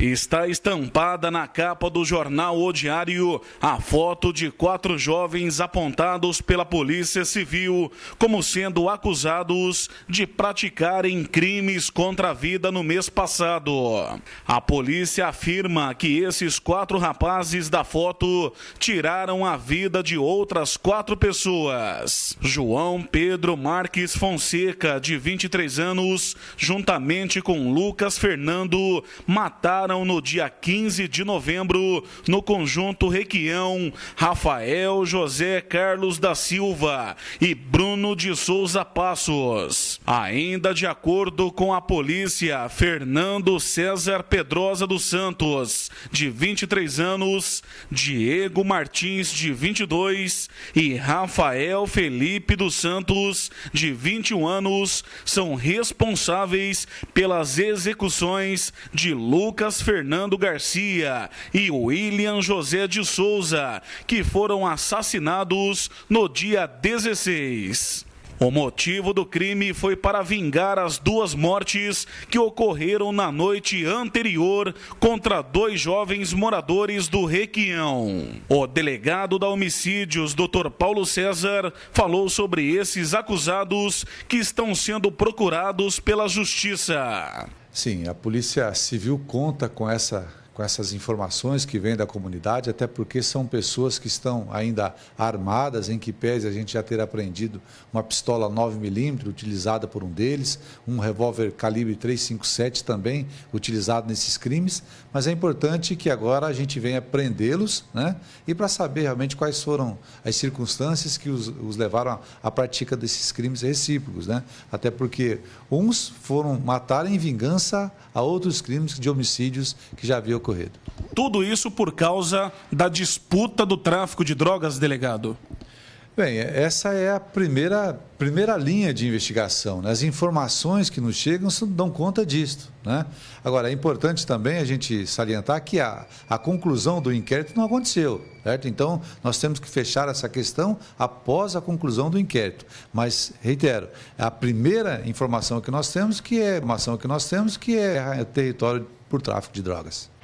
Está estampada na capa do jornal O Diário a foto de quatro jovens apontados pela Polícia Civil como sendo acusados de praticarem crimes contra a vida no mês passado. A polícia afirma que esses quatro rapazes da foto tiraram a vida de outras quatro pessoas. João Pedro Marques Fonseca, de 23 anos, juntamente com Lucas Fernando, mataram estarão no dia 15 de novembro no conjunto Requião, Rafael José Carlos da Silva e Bruno de Souza Passos. Ainda de acordo com a polícia, Fernando César Pedrosa dos Santos, de 23 anos, Diego Martins, de 22, e Rafael Felipe dos Santos, de 21 anos, são responsáveis pelas execuções de Lucas Fernando Garcia e William José de Souza, que foram assassinados no dia 16. O motivo do crime foi para vingar as duas mortes que ocorreram na noite anterior contra dois jovens moradores do Requião. O delegado da homicídios, Dr. Paulo César, falou sobre esses acusados que estão sendo procurados pela justiça. Sim, a Polícia Civil conta com essa com essas informações que vêm da comunidade, até porque são pessoas que estão ainda armadas, em que pese a gente já ter apreendido uma pistola 9mm utilizada por um deles, um revólver calibre 357 também utilizado nesses crimes, mas é importante que agora a gente venha prendê-los né? e para saber realmente quais foram as circunstâncias que os, os levaram à prática desses crimes recíprocos, né? até porque uns foram matar em vingança a outros crimes de homicídios que já haviam ocorrido ocorrido. Tudo isso por causa da disputa do tráfico de drogas, delegado? Bem, essa é a primeira, primeira linha de investigação. Né? As informações que nos chegam dão conta disto. Né? Agora, é importante também a gente salientar que a, a conclusão do inquérito não aconteceu. Certo? Então, nós temos que fechar essa questão após a conclusão do inquérito. Mas, reitero, a primeira informação que nós temos, que é uma ação que nós temos, que é, é território por tráfico de drogas.